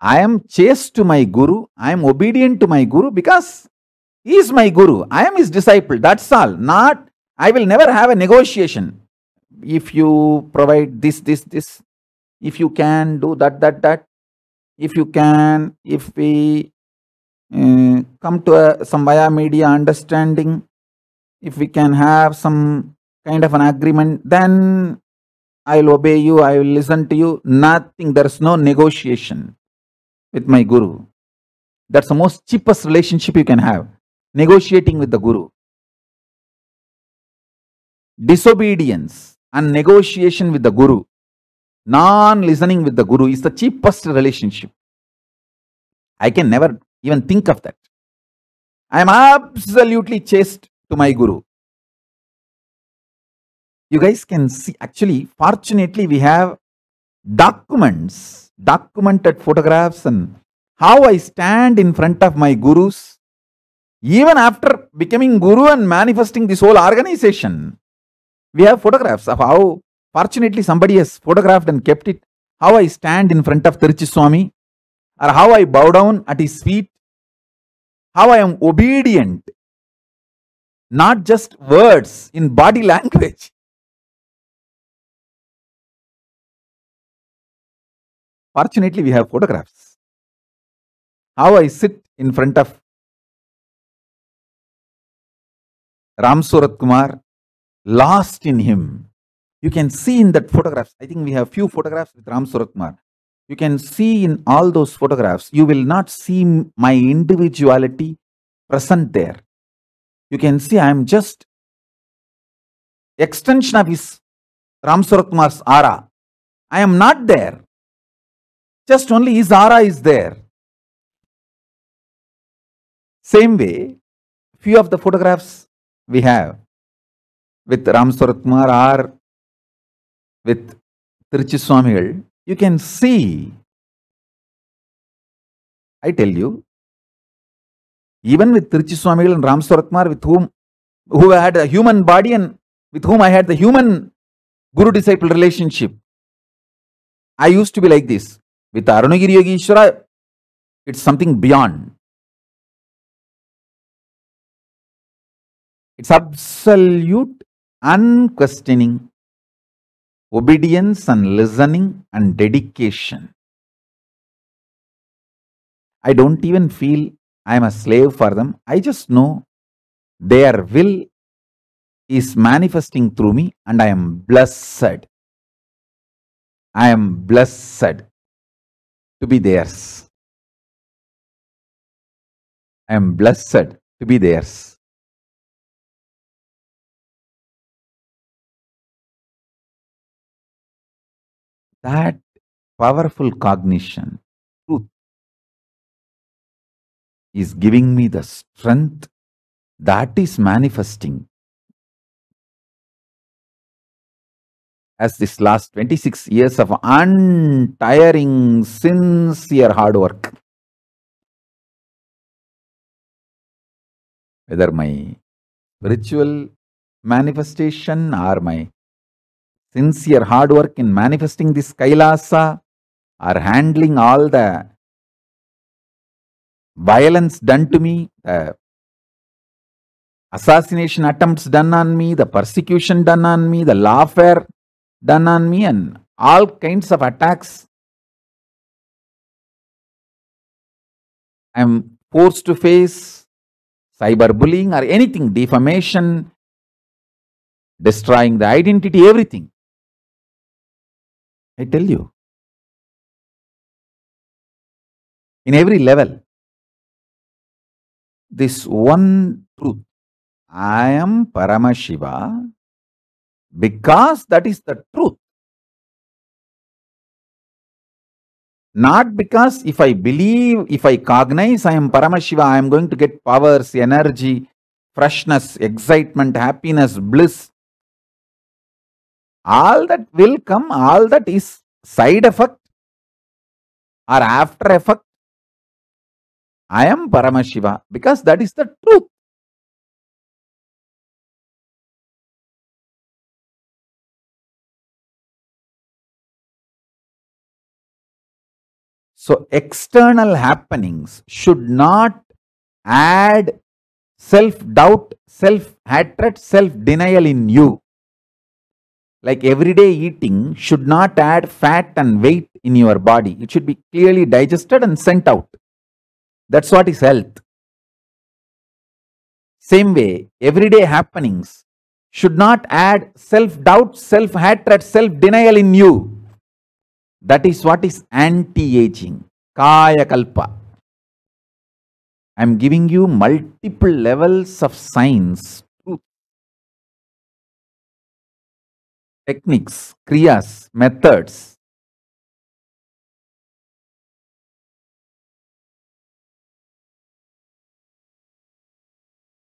I am chaste to my Guru. I am obedient to my Guru because he is my Guru. I am his disciple. That's all. Not, I will never have a negotiation. If you provide this, this, this, if you can do that, that, that, if you can, if we uh, come to a, some via media understanding, if we can have some kind of an agreement, then I will obey you, I will listen to you. Nothing, there is no negotiation with my guru. That's the most cheapest relationship you can have. Negotiating with the guru. Disobedience and negotiation with the guru. Non-listening with the guru is the cheapest relationship. I can never even think of that. I am absolutely chaste to my guru. You guys can see, actually, fortunately, we have documents documented photographs and how I stand in front of my gurus. Even after becoming guru and manifesting this whole organization, we have photographs of how fortunately somebody has photographed and kept it, how I stand in front of Tiruchi Swami or how I bow down at his feet, how I am obedient, not just words in body language. Fortunately, we have photographs. How I sit in front of Ram Surat Kumar, lost in him. You can see in that photographs. I think we have few photographs with Ram Surat Kumar. You can see in all those photographs, you will not see my individuality present there. You can see I am just extension of his Ram Surat Kumar's aura. I am not there. Just only his aura is there. Same way, few of the photographs we have with Ram Swaratkumar or with Tiruchi Swamigal, you can see, I tell you, even with Tiruchi Swamigal and Ram Swaratkumar with whom, who had a human body and with whom I had the human guru-disciple relationship, I used to be like this with Arunagiri Yogeshwara, it's something beyond. It's absolute, unquestioning obedience and listening and dedication. I don't even feel I am a slave for them. I just know their will is manifesting through me and I am blessed. I am blessed to be theirs. I am blessed to be theirs. That powerful cognition, truth, is giving me the strength that is manifesting as this last 26 years of untiring, sincere hard work. Whether my ritual manifestation or my sincere hard work in manifesting this Kailasa or handling all the violence done to me, the assassination attempts done on me, the persecution done on me, the lawfare done on me and all kinds of attacks. I am forced to face cyberbullying or anything, defamation, destroying the identity, everything. I tell you. In every level, this one truth I am Paramashiva because that is the truth. Not because if I believe, if I cognize I am Paramashiva, I am going to get powers, energy, freshness, excitement, happiness, bliss. All that will come, all that is side effect or after effect. I am Paramashiva because that is the truth. So, external happenings should not add self-doubt, self-hatred, self-denial in you. Like everyday eating should not add fat and weight in your body. It should be clearly digested and sent out. That's what is health. Same way, everyday happenings should not add self-doubt, self-hatred, self-denial in you. That is what is anti-aging, kaya kalpa. I am giving you multiple levels of science, truth, techniques, kriyas, methods,